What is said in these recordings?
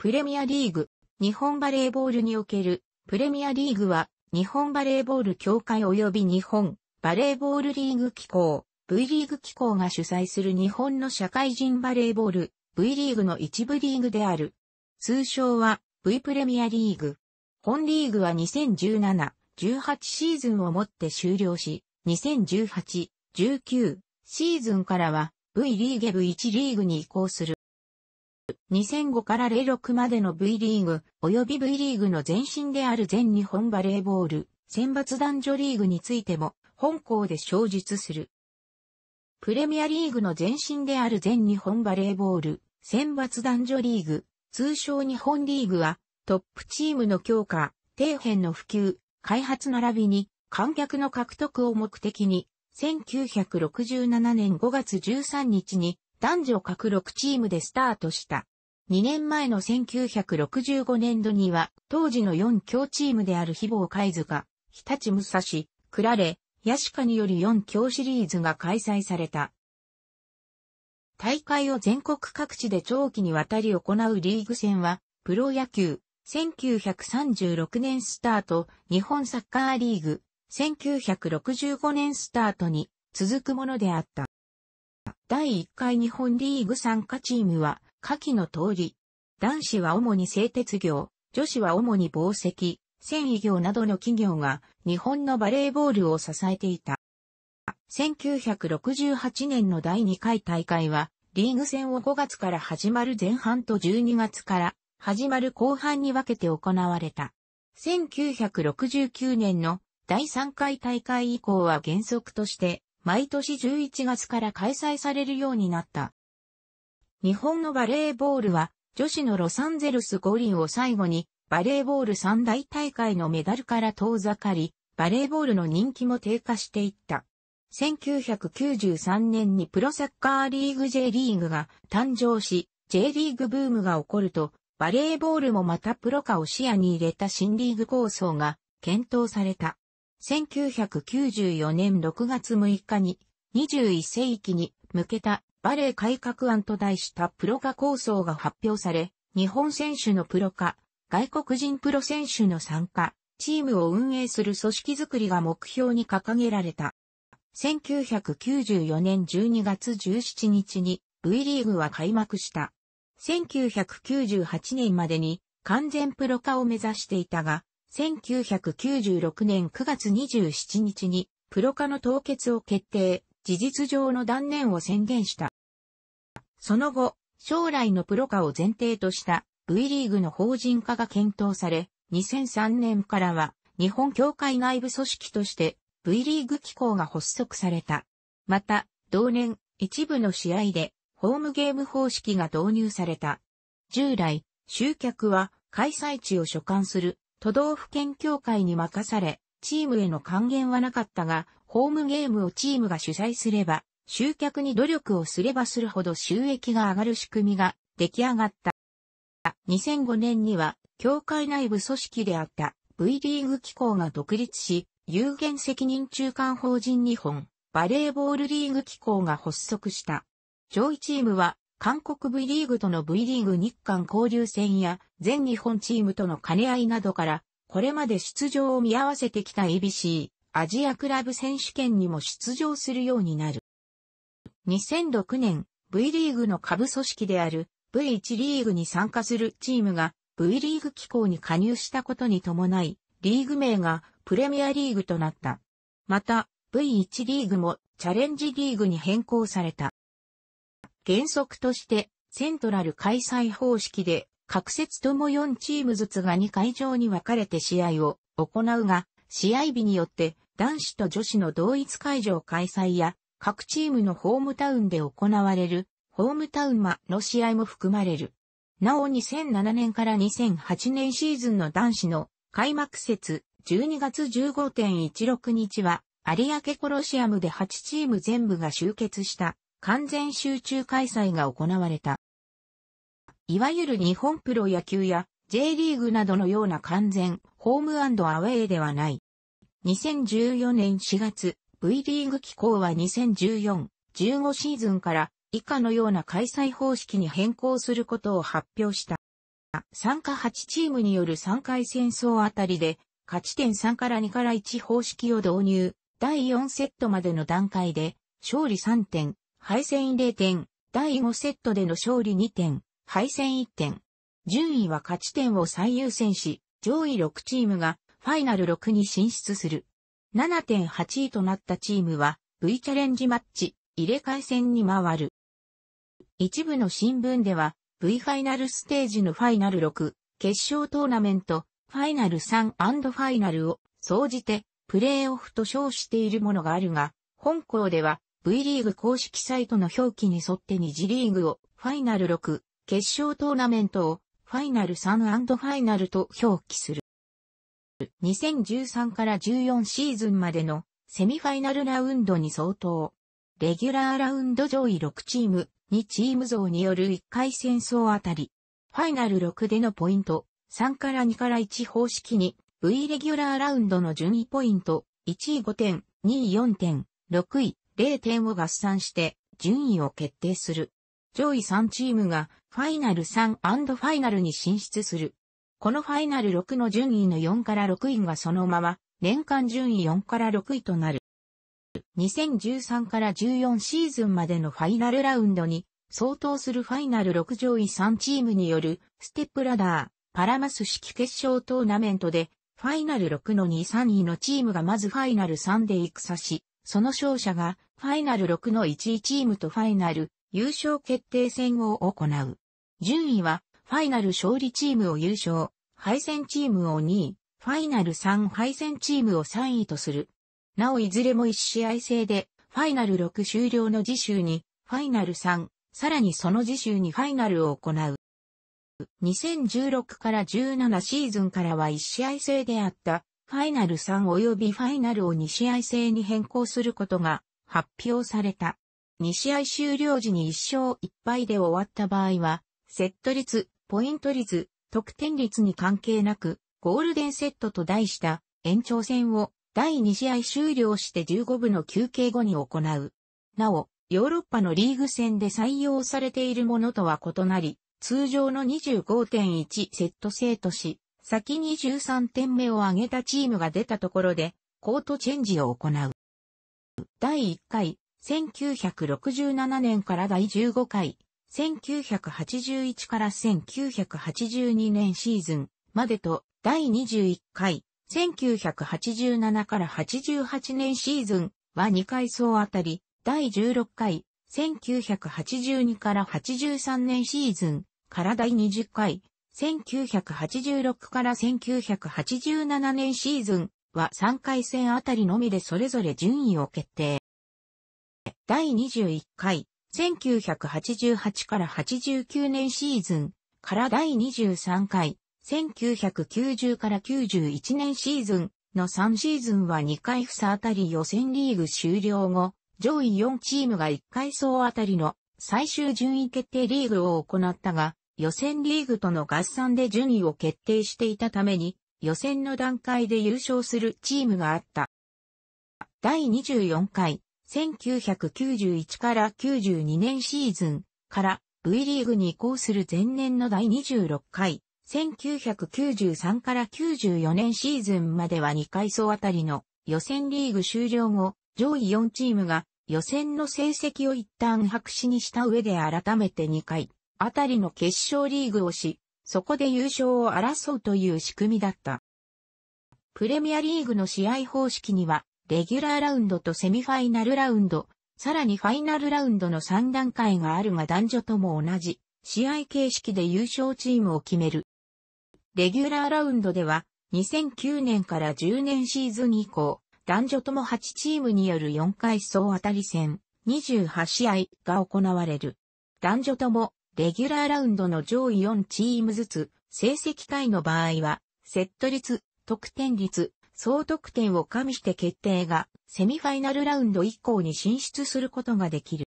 プレミアリーグ、日本バレーボールにおける、プレミアリーグは、日本バレーボール協会及び日本バレーボールリーグ機構、V リーグ機構が主催する日本の社会人バレーボール、V リーグの一部リーグである。通称は、V プレミアリーグ。本リーグは2017、18シーズンをもって終了し、2018、19シーズンからは V リーグ V1 リーグに移行する。2005から06までの V リーグ、及び V リーグの前身である全日本バレーボール、選抜男女リーグについても、本校で小述する。プレミアリーグの前身である全日本バレーボール、選抜男女リーグ、通称日本リーグは、トップチームの強化、底辺の普及、開発並びに、観客の獲得を目的に、1967年5月13日に男女各6チームでスタートした。2年前の1965年度には、当時の4強チームである非棒貝塚、日立武蔵、クラレ、ヤシカにより4強シリーズが開催された。大会を全国各地で長期にわたり行うリーグ戦は、プロ野球、1936年スタート、日本サッカーリーグ、1965年スタートに続くものであった。第1回日本リーグ参加チームは、下記の通り、男子は主に製鉄業、女子は主に紡績、繊維業などの企業が日本のバレーボールを支えていた。1968年の第2回大会は、リーグ戦を5月から始まる前半と12月から始まる後半に分けて行われた。1969年の第3回大会以降は原則として毎年11月から開催されるようになった。日本のバレーボールは、女子のロサンゼルス五輪を最後に、バレーボール三大大会のメダルから遠ざかり、バレーボールの人気も低下していった。1993年にプロサッカーリーグ J リーグが誕生し、J リーグブームが起こると、バレーボールもまたプロ化を視野に入れた新リーグ構想が検討された。1994年6月6日に21世紀に向けたバレー改革案と題したプロ化構想が発表され、日本選手のプロ化、外国人プロ選手の参加、チームを運営する組織づくりが目標に掲げられた。1994年12月17日に V リーグは開幕した。1998年までに完全プロ化を目指していたが、1996年9月27日にプロ化の凍結を決定、事実上の断念を宣言した。その後、将来のプロ化を前提とした V リーグの法人化が検討され、2003年からは日本協会内部組織として V リーグ機構が発足された。また、同年、一部の試合でホームゲーム方式が導入された。従来、集客は開催地を所管する都道府県協会に任され、チームへの還元はなかったが、ホームゲームをチームが主催すれば、集客に努力をすればするほど収益が上がる仕組みが出来上がった。2005年には、協会内部組織であった V リーグ機構が独立し、有限責任中間法人日本バレーボールリーグ機構が発足した。上位チームは韓国 V リーグとの V リーグ日韓交流戦や全日本チームとの兼ね合いなどから、これまで出場を見合わせてきた ABC アジアクラブ選手権にも出場するようになる。2006年 V リーグの下部組織である V1 リーグに参加するチームが V リーグ機構に加入したことに伴い、リーグ名がプレミアリーグとなった。また V1 リーグもチャレンジリーグに変更された。原則として、セントラル開催方式で、各節とも4チームずつが2会場に分かれて試合を行うが、試合日によって男子と女子の同一会場開催や、各チームのホームタウンで行われる、ホームタウンマの試合も含まれる。なお2007年から2008年シーズンの男子の開幕節12月15.16日は有明コロシアムで8チーム全部が集結した完全集中開催が行われた。いわゆる日本プロ野球や J リーグなどのような完全ホームアウェイではない。2014年4月、V リーグ機構は2014、15シーズンから以下のような開催方式に変更することを発表した。参加8チームによる3回戦争あたりで、勝ち点3から2から1方式を導入、第4セットまでの段階で、勝利3点、敗戦0点、第5セットでの勝利2点、敗戦1点。順位は勝ち点を最優先し、上位6チームがファイナル6に進出する。7.8位となったチームは V チャレンジマッチ入れ替え戦に回る。一部の新聞では V ファイナルステージのファイナル6決勝トーナメントファイナル3ファイナルを総じてプレーオフと称しているものがあるが、本校では V リーグ公式サイトの表記に沿って2次リーグをファイナル6、決勝トーナメントをファイナル3ファイナルと表記する。2013から14シーズンまでのセミファイナルラウンドに相当。レギュラーラウンド上位6チーム、2チーム像による1回戦争あたり。ファイナル6でのポイント、3から2から1方式に、V レギュラーラウンドの順位ポイント、1位5点、2位4点、6位0点を合算して順位を決定する。上位3チームがファイナル3ファイナルに進出する。このファイナル6の順位の4から6位がそのまま年間順位4から6位となる。2013から14シーズンまでのファイナルラウンドに相当するファイナル6上位3チームによるステップラダー、パラマス式決勝トーナメントでファイナル6の2、3位のチームがまずファイナル3で戦し、その勝者がファイナル6の1チームとファイナル優勝決定戦を行う。順位は、ファイナル勝利チームを優勝、敗戦チームを2位、ファイナル3敗戦チームを3位とする。なおいずれも1試合制で、ファイナル6終了の次週に、ファイナル3、さらにその次週にファイナルを行う。2016から17シーズンからは1試合制であった、ファイナル3及びファイナルを2試合制に変更することが発表された。2試合終了時に1勝1敗で終わった場合は、セット率、ポイント率、得点率に関係なく、ゴールデンセットと題した延長戦を第2試合終了して15部の休憩後に行う。なお、ヨーロッパのリーグ戦で採用されているものとは異なり、通常の25.1セット制とし、先に13点目を挙げたチームが出たところで、コートチェンジを行う。第1回、1967年から第15回、1981から1982年シーズンまでと第21回、1987から88年シーズンは2回層あたり、第16回、1982から83年シーズンから第20回、1986から1987年シーズンは3回戦あたりのみでそれぞれ順位を決定。第21回、1988から89年シーズンから第23回、1990から91年シーズンの3シーズンは2回差あたり予選リーグ終了後、上位4チームが1回層あたりの最終順位決定リーグを行ったが、予選リーグとの合算で順位を決定していたために、予選の段階で優勝するチームがあった。第24回、1991から92年シーズンから V リーグに移行する前年の第26回、1993から94年シーズンまでは2階層あたりの予選リーグ終了後、上位4チームが予選の成績を一旦白紙にした上で改めて2回あたりの決勝リーグをし、そこで優勝を争うという仕組みだった。プレミアリーグの試合方式には、レギュラーラウンドとセミファイナルラウンド、さらにファイナルラウンドの3段階があるが男女とも同じ、試合形式で優勝チームを決める。レギュラーラウンドでは、2009年から10年シーズン以降、男女とも8チームによる4回総当たり戦、28試合が行われる。男女ともレギュラーラウンドの上位4チームずつ、成績タの場合は、セット率、得点率、総得点を加味して決定が、セミファイナルラウンド以降に進出することができる。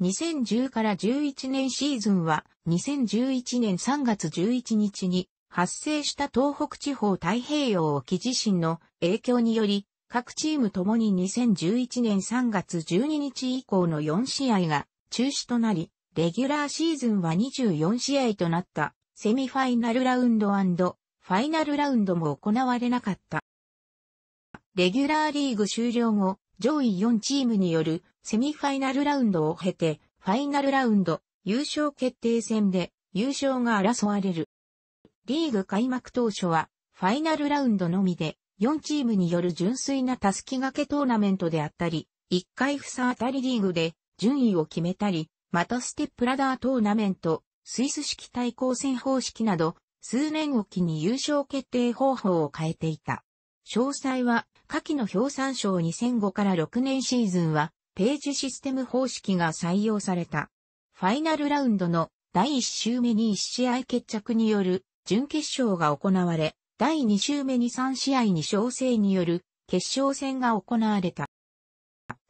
2010から11年シーズンは、2011年3月11日に発生した東北地方太平洋沖地震の影響により、各チームともに2011年3月12日以降の4試合が中止となり、レギュラーシーズンは24試合となったセミファイナルラウンドファイナルラウンドも行われなかった。レギュラーリーグ終了後、上位4チームによるセミファイナルラウンドを経て、ファイナルラウンド優勝決定戦で優勝が争われる。リーグ開幕当初は、ファイナルラウンドのみで、4チームによる純粋なたすき掛けトーナメントであったり、1回ふさ当たりリーグで順位を決めたり、またステップラダートーナメント、スイス式対抗戦方式など、数年おきに優勝決定方法を変えていた。詳細は、下記の表参照2005から6年シーズンは、ページシステム方式が採用された。ファイナルラウンドの第1週目に1試合決着による準決勝が行われ、第2週目に3試合に小制による決勝戦が行われた。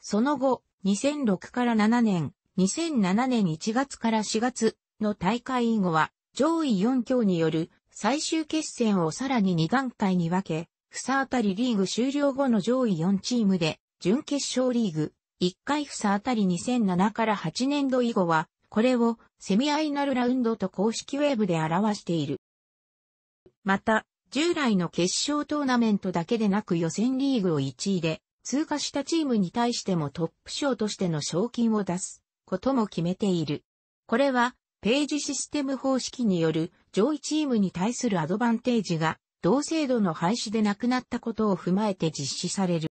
その後、2006から7年、2007年1月から4月の大会以後は、上位4強による最終決戦をさらに2段階に分け、房あたりリーグ終了後の上位4チームで、準決勝リーグ、1回房あたり2007から8年度以後は、これをセミアイナルラウンドと公式ウェーブで表している。また、従来の決勝トーナメントだけでなく予選リーグを1位で通過したチームに対してもトップ賞としての賞金を出すことも決めている。これは、ページシステム方式による上位チームに対するアドバンテージが、同制度の廃止でなくなったことを踏まえて実施される。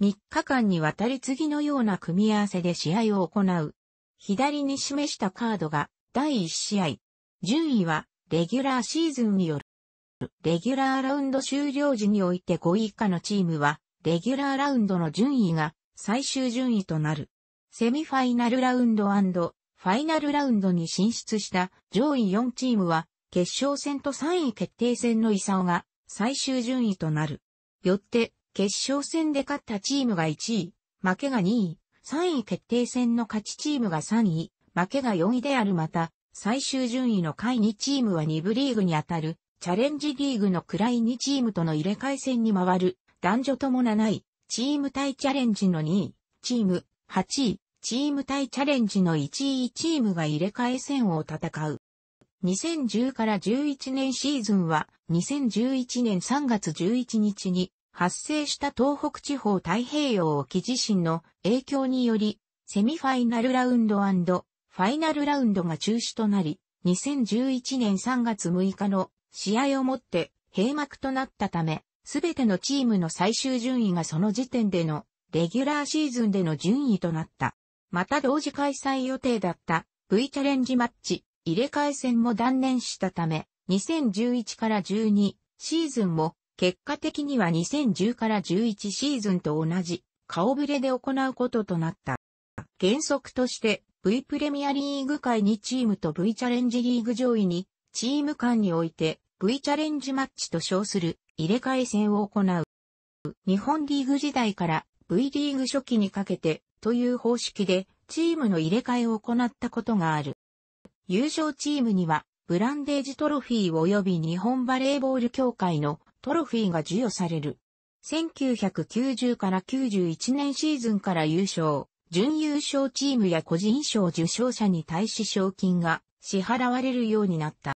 3日間にわたり次のような組み合わせで試合を行う。左に示したカードが第1試合。順位はレギュラーシーズンによる。レギュラーラウンド終了時において5位以下のチームはレギュラーラウンドの順位が最終順位となる。セミファイナルラウンドファイナルラウンドに進出した上位4チームは決勝戦と3位決定戦のサオが最終順位となる。よって決勝戦で勝ったチームが1位、負けが2位、3位決定戦の勝ちチームが3位、負けが4位であるまた最終順位の下位2チームは2部リーグにあたるチャレンジリーグの位2チームとの入れ替え戦に回る男女とも7位、チーム対チャレンジの2位、チーム8位、チーム対チャレンジの1位チームが入れ替え戦を戦う。2010から11年シーズンは2011年3月11日に発生した東北地方太平洋沖地震の影響によりセミファイナルラウンドファイナルラウンドが中止となり、2011年3月6日の試合をもって閉幕となったため、すべてのチームの最終順位がその時点でのレギュラーシーズンでの順位となった。また同時開催予定だった V チャレンジマッチ入れ替え戦も断念したため、2011から12シーズンも結果的には2010から11シーズンと同じ顔ぶれで行うこととなった。原則として V プレミアリーグ界にチームと V チャレンジリーグ上位にチーム間において V チャレンジマッチと称する入れ替え戦を行う。日本リーグ時代から V リーグ初期にかけてという方式でチームの入れ替えを行ったことがある。優勝チームにはブランデージトロフィー及び日本バレーボール協会のトロフィーが授与される。1990から91年シーズンから優勝、準優勝チームや個人賞受賞者に対し賞金が支払われるようになった。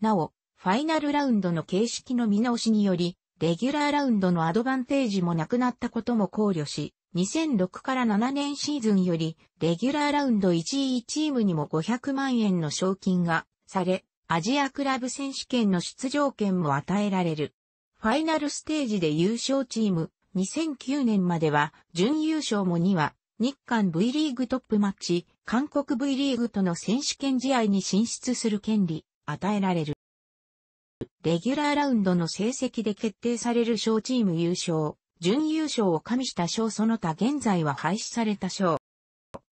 なお、ファイナルラウンドの形式の見直しにより、レギュラーラウンドのアドバンテージもなくなったことも考慮し、2006から7年シーズンより、レギュラーラウンド1位チームにも500万円の賞金が、され、アジアクラブ選手権の出場権も与えられる。ファイナルステージで優勝チーム、2009年までは、準優勝も2は、日韓 V リーグトップマッチ、韓国 V リーグとの選手権試合に進出する権利、与えられる。レギュラーラウンドの成績で決定される小チーム優勝、準優勝を加味した賞その他現在は廃止された賞。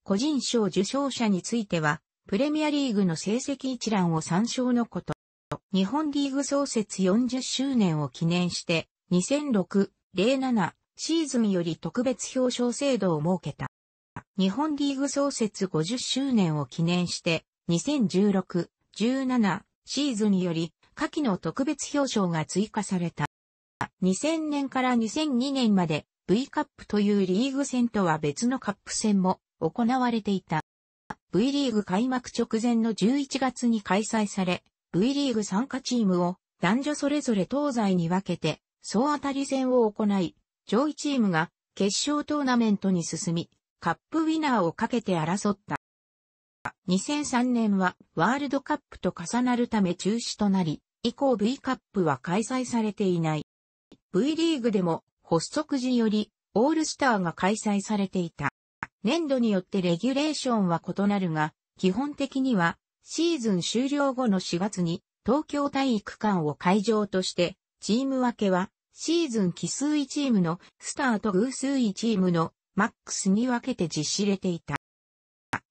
個人賞受賞者については、プレミアリーグの成績一覧を参照のこと。日本リーグ創設40周年を記念して、2006-07シーズンより特別表彰制度を設けた。日本リーグ創設50周年を記念して、2016-17シーズンより下記の特別表彰が追加された。2000年から2002年まで V カップというリーグ戦とは別のカップ戦も行われていた。V リーグ開幕直前の11月に開催され、V リーグ参加チームを男女それぞれ東西に分けて、総当たり戦を行い、上位チームが決勝トーナメントに進み、カップウィナーをかけて争った。2003年はワールドカップと重なるため中止となり、以降 V カップは開催されていない。V リーグでも発足時よりオールスターが開催されていた。年度によってレギュレーションは異なるが、基本的にはシーズン終了後の4月に東京体育館を会場として、チーム分けはシーズン奇数位チームのスターと偶数位チームのマックスに分けて実施れていた。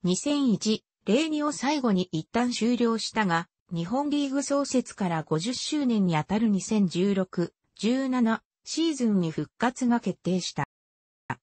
2001、02を最後に一旦終了したが、日本リーグ創設から50周年にあたる2016、2017シーズンに復活が決定した。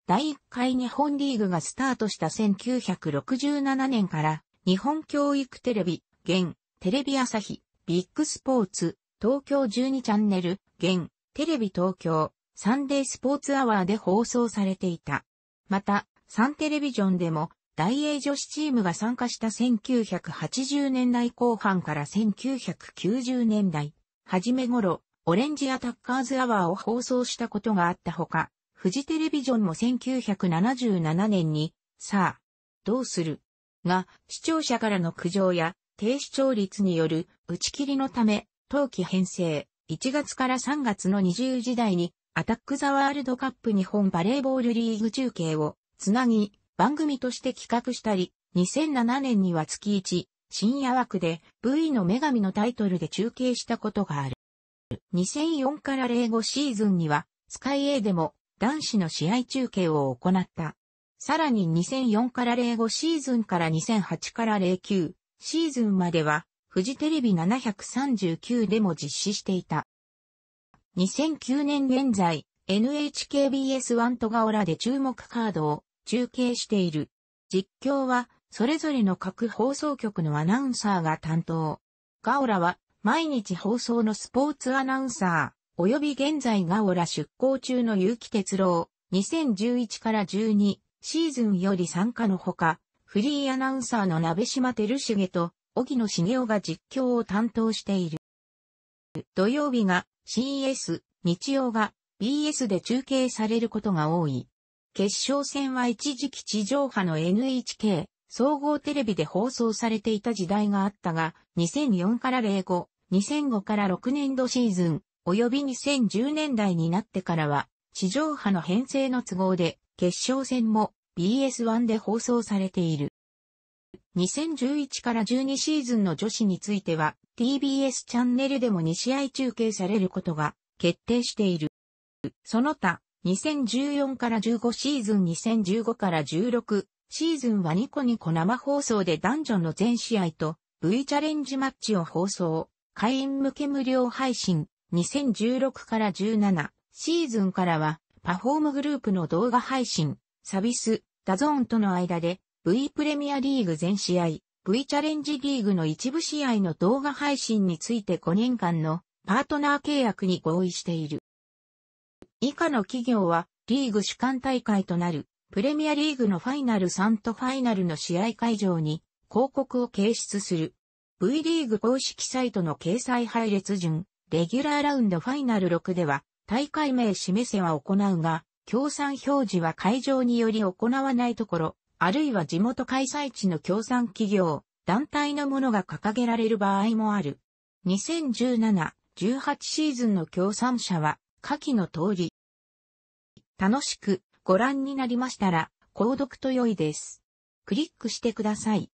第1回日本リーグがスタートした1967年から日本教育テレビ、現、テレビ朝日、ビッグスポーツ、東京12チャンネル、現、テレビ東京、サンデースポーツアワーで放送されていた。また、サンテレビジョンでも、大英女子チームが参加した1980年代後半から1990年代、初め頃、オレンジアタッカーズアワーを放送したことがあったほか、フジテレビジョンも1977年に、さあ、どうするが、視聴者からの苦情や、低視聴率による打ち切りのため、冬季編成、1月から3月の20時代に、アタックザワールドカップ日本バレーボールリーグ中継をつなぎ、番組として企画したり、2007年には月1、深夜枠で V の女神のタイトルで中継したことがある。2004から05シーズンには、スカイ A でも男子の試合中継を行った。さらに2004から05シーズンから2008から09シーズンまでは、フジテレビ739でも実施していた。2009年現在、NHKBS1 とガオラで注目カードを中継している。実況は、それぞれの各放送局のアナウンサーが担当。ガオラは、毎日放送のスポーツアナウンサー、及び現在がおら出向中の結城哲郎、2011から12シーズンより参加のほか、フリーアナウンサーの鍋島照重と、荻野茂雄が実況を担当している。土曜日が CS、日曜が BS で中継されることが多い。決勝戦は一時期地上波の NHK、総合テレビで放送されていた時代があったが、2004から05、2005から6年度シーズン、及び2010年代になってからは、地上波の編成の都合で、決勝戦も BS1 で放送されている。2011から12シーズンの女子については TBS チャンネルでも2試合中継されることが決定している。その他、2014から15シーズン2015から16シーズンはニコニコ生放送で男女の全試合と V チャレンジマッチを放送。会員向け無料配信2016から17シーズンからはパフォームグループの動画配信、サビス、ダゾーンとの間で V プレミアリーグ全試合、V チャレンジリーグの一部試合の動画配信について5年間のパートナー契約に合意している。以下の企業はリーグ主管大会となるプレミアリーグのファイナル3とファイナルの試合会場に広告を掲出する。V リーグ公式サイトの掲載配列順、レギュラーラウンドファイナル6では、大会名示せは行うが、協賛表示は会場により行わないところ、あるいは地元開催地の協賛企業、団体のものが掲げられる場合もある。2017、18シーズンの協賛者は、下記の通り。楽しくご覧になりましたら、購読と良いです。クリックしてください。